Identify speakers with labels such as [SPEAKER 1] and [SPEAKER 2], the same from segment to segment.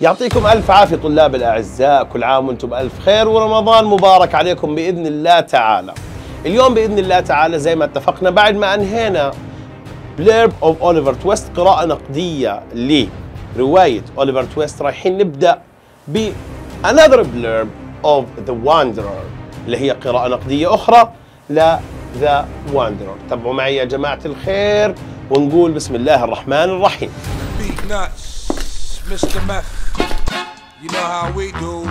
[SPEAKER 1] يعطيكم ألف عافية طلاب الأعزاء كل عام وأنتم بألف خير ورمضان مبارك عليكم بإذن الله تعالى اليوم بإذن الله تعالى زي ما اتفقنا بعد ما أنهينا بليرب أوف أوليفر تويست قراءة نقدية لرواية أوليفر تويست رايحين نبدأ ب Another blurb of The Wanderer اللي هي قراءة نقدية أخرى ل The Wanderer تابعوا معي يا جماعة الخير ونقول بسم الله الرحمن الرحيم Mr. Meth. You know how we do.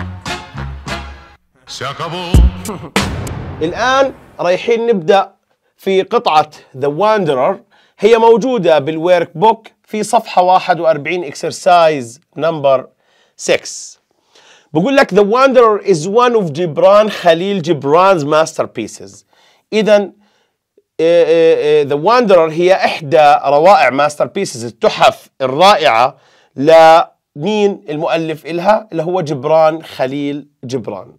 [SPEAKER 1] الآن رايحين نبدأ في قطعة The Wanderer هي موجودة بالورك بوك في صفحة 41 اكسرسايز نمبر 6 بقول لك The Wanderer is one of جبران خليل جبران's masterpieces إذا آه، آه، آه، The Wanderer هي إحدى روائع masterpieces التحف الرائعة ل مين المؤلف إلها اللي هو جبران خليل جبران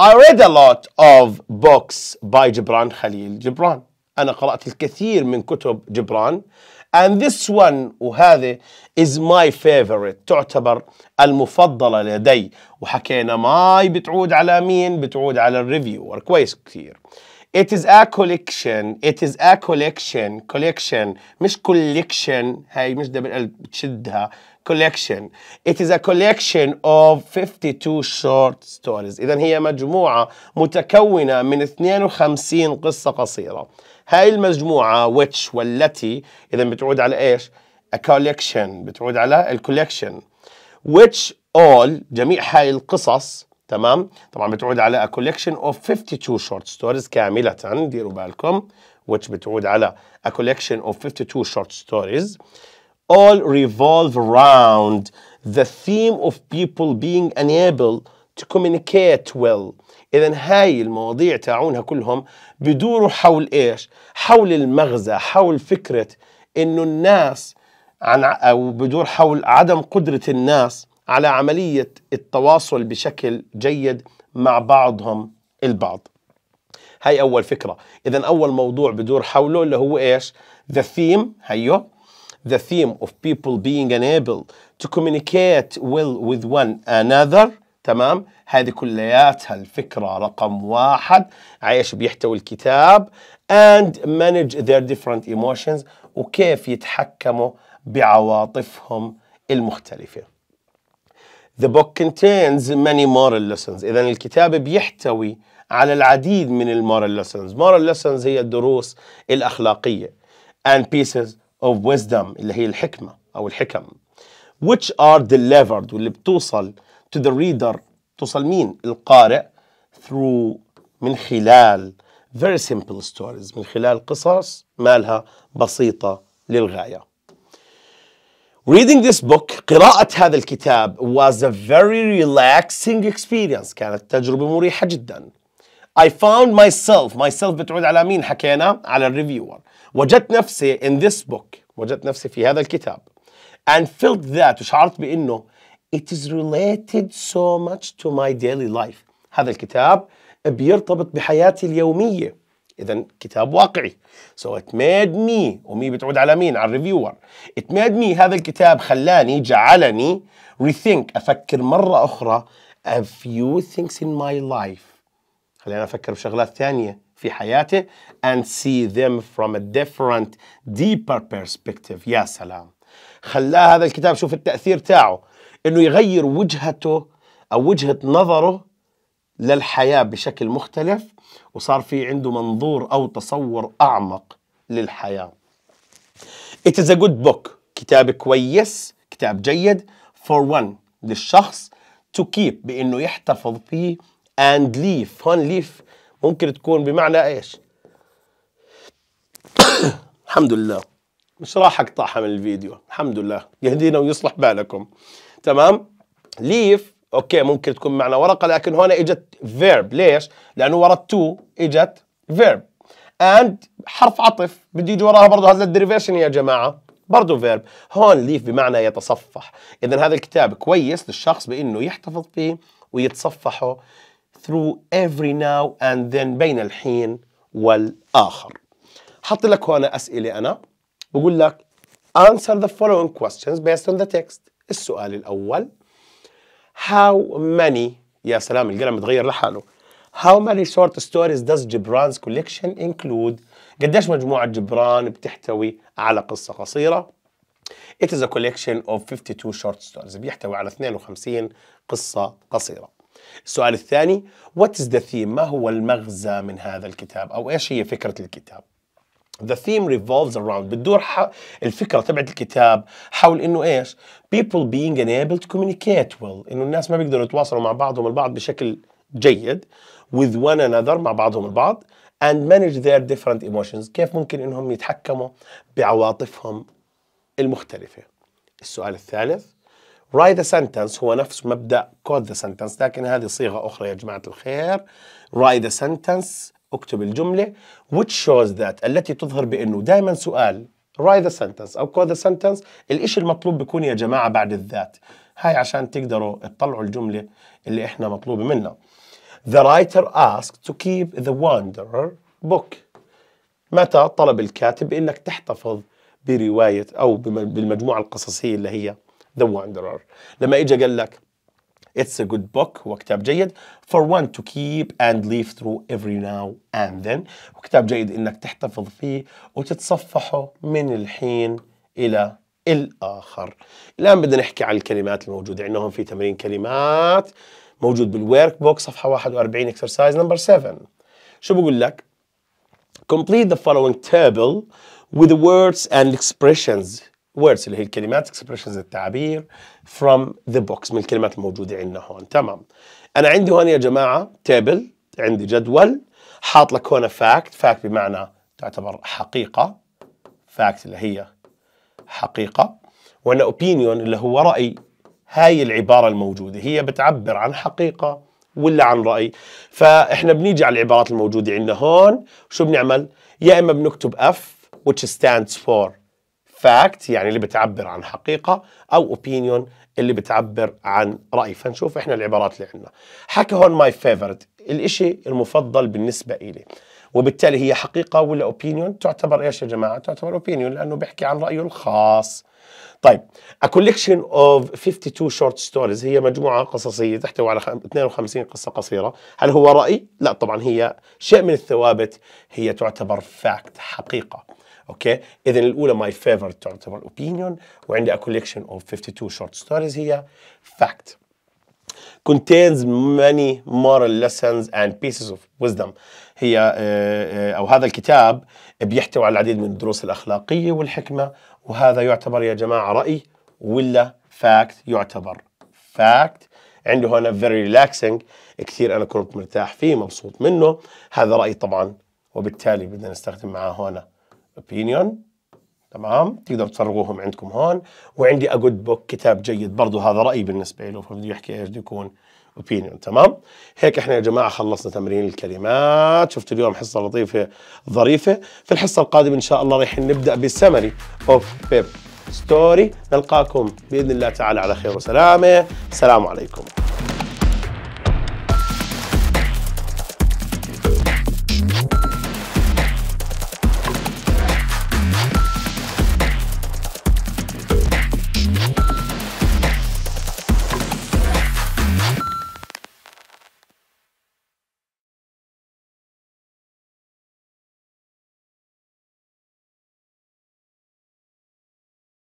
[SPEAKER 1] I read a lot of books by جبران خليل جبران أنا قرأت الكثير من كتب جبران and this one وهذه is my favorite تعتبر المفضلة لدي وحكينا ماي بتعود على مين بتعود على الريفيور كويس كثير It is a collection It is a collection collection مش collection هاي مش دبل بتشدها collection it is a collection of 52 short stories إذا هي مجموعة متكونة من 52 قصة قصيرة هاي المجموعة which والتي إذا بتعود على إيش a collection بتعود على الكوليكشن which all جميع هاي القصص تمام طبعا بتعود على a collection of 52 short stories كاملة ديروا بالكم which بتعود على a collection of 52 short stories all revolve around the theme of people being unable to communicate well إذا هاي المواضيع تاعونها كلهم بدوروا حول إيش؟ حول المغزى حول فكرة إنه الناس عن أو بدور حول عدم قدرة الناس على عملية التواصل بشكل جيد مع بعضهم البعض هاي أول فكرة إذا أول موضوع بدور حوله اللي هو إيش؟ ذا ثيم هيو the theme of people being unable to communicate well with one another تمام هذه كلياتها الفكرة رقم واحد عايش بيحتوي الكتاب and manage their different emotions وكيف يتحكموا بعواطفهم المختلفة The book contains many moral lessons إذا الكتاب بيحتوي على العديد من المورال lessons moral lessons هي الدروس الأخلاقية and pieces of wisdom اللي هي الحكمة أو الحكم which are delivered واللي بتوصل to the reader توصل مين القارئ through من خلال very simple stories من خلال قصص مالها بسيطة للغاية Reading this book قراءة هذا الكتاب was a very relaxing experience كانت تجربة مريحة جدا I found myself myself بتعود على مين حكينا على الريفيور وجدت نفسي in this book وجدت نفسي في هذا الكتاب and felt that وشعرت بأنه it is related so much to my daily life هذا الكتاب بيرتبط بحياتي اليومية إذا كتاب واقعي so it made me ومي بتعود على مين على الريفيور it made me هذا الكتاب خلاني جعلني rethink أفكر مرة أخرى a few things in my life خلينا أفكر بشغلات ثانية في حياته and see them from a different deeper perspective يا سلام خلاه هذا الكتاب شوف التأثير تاعه انه يغير وجهته او وجهة نظره للحياة بشكل مختلف وصار في عنده منظور او تصور اعمق للحياة It is a good book كتاب كويس كتاب جيد for one للشخص to keep بانه يحتفظ فيه and leave هون leave ممكن تكون بمعنى ايش الحمد لله مش راح اقطعها من الفيديو الحمد لله يهدينا ويصلح بالكم تمام ليف اوكي ممكن تكون معنى ورقه لكن هنا اجت فيرب ليش لانه ورا تو اجت فيرب اند حرف عطف بده يجي وراها برضه هذا الديريفيشن يا جماعه برضه فيرب هون ليف بمعنى يتصفح اذا هذا الكتاب كويس للشخص بانه يحتفظ فيه ويتصفحه through every now and then بين الحين والآخر حط لك هون أسئلة أنا بقول لك answer the following questions based on the text السؤال الأول how many يا سلام القلم تغير لحاله How many short stories does Gibran's collection include? قديش مجموعة جبران بتحتوي على قصة قصيرة؟ It is a collection of 52 short stories بيحتوي على 52 قصة قصيرة السؤال الثاني What is the theme؟ ما هو المغزى من هذا الكتاب أو إيش هي فكرة الكتاب؟ The theme revolves around بتدور ح... الفكرة تبعت الكتاب حول إنه إيش؟ People being unable to communicate well إنه الناس ما بيقدروا يتواصلوا مع بعضهم البعض بشكل جيد with one another مع بعضهم البعض and manage their different emotions كيف ممكن إنهم يتحكموا بعواطفهم المختلفة السؤال الثالث write the sentence هو نفس مبدأ code the sentence لكن هذه صيغة أخرى يا جماعة الخير write the sentence اكتب الجملة which shows that التي تظهر بأنه دائما سؤال write the sentence أو code the sentence الإشي المطلوب بيكون يا جماعة بعد الذات هاي عشان تقدروا تطلعوا الجملة اللي إحنا مطلوب منها The writer asked to keep the wanderer book متى طلب الكاتب إنك تحتفظ برواية أو بالمجموعة القصصية اللي هي The Wanderer لما اجى قال لك It's a good book هو كتاب جيد for one to keep and leaf through every now and then وكتاب جيد انك تحتفظ فيه وتتصفحه من الحين الى الاخر الان بدنا نحكي عن الكلمات الموجوده عندهم في تمرين كلمات موجود بالورك بوك صفحه 41 اكسرسايز نمبر 7 شو بقول لك complete the following table with the words and expressions words اللي هي الكلمات expressions التعابير from the box من الكلمات الموجودة عندنا هون تمام أنا عندي هون يا جماعة table عندي جدول حاط لك هون fact fact بمعنى تعتبر حقيقة fact اللي هي حقيقة وأنا opinion اللي هو رأي هاي العبارة الموجودة هي بتعبر عن حقيقة ولا عن رأي فإحنا بنيجي على العبارات الموجودة عندنا هون شو بنعمل يا إما بنكتب F which stands for فاكت يعني اللي بتعبر عن حقيقة أو اوبينيون اللي بتعبر عن رأي فنشوف إحنا العبارات اللي عندنا حكى هون ماي فيفورت الإشي المفضل بالنسبة إلي وبالتالي هي حقيقة ولا اوبينيون تعتبر إيش يا جماعة تعتبر اوبينيون لأنه بيحكي عن رأيه الخاص طيب A collection of 52 short stories هي مجموعة قصصية تحتوي على 52 قصة قصيرة هل هو رأي؟ لا طبعا هي شيء من الثوابت هي تعتبر fact حقيقة اوكي اذا الاولى ماي فيفورت تعتبر اوبينيون وعندي ا كوليكشن اوف 52 شورت ستوريز هي فاكت contains many moral lessons and pieces of wisdom هي آه، آه، أو هذا الكتاب بيحتوي على العديد من الدروس الأخلاقية والحكمة وهذا يعتبر يا جماعة رأي ولا فاكت يعتبر فاكت عندي هنا فيري ريلاكسينج كثير أنا كنت مرتاح فيه مبسوط منه هذا رأي طبعا وبالتالي بدنا نستخدم معاه هنا اوبينيون تمام تقدر تفرغوهم عندكم هون وعندي اجود بوك كتاب جيد برضو هذا رايي بالنسبه له فبده يحكي ايش بده يكون اوبينيون تمام هيك احنا يا جماعه خلصنا تمرين الكلمات شفت اليوم حصه لطيفه ظريفه في الحصه القادمه ان شاء الله رايحين نبدا بالسمري اوف بيب ستوري نلقاكم باذن الله تعالى على خير وسلامه السلام عليكم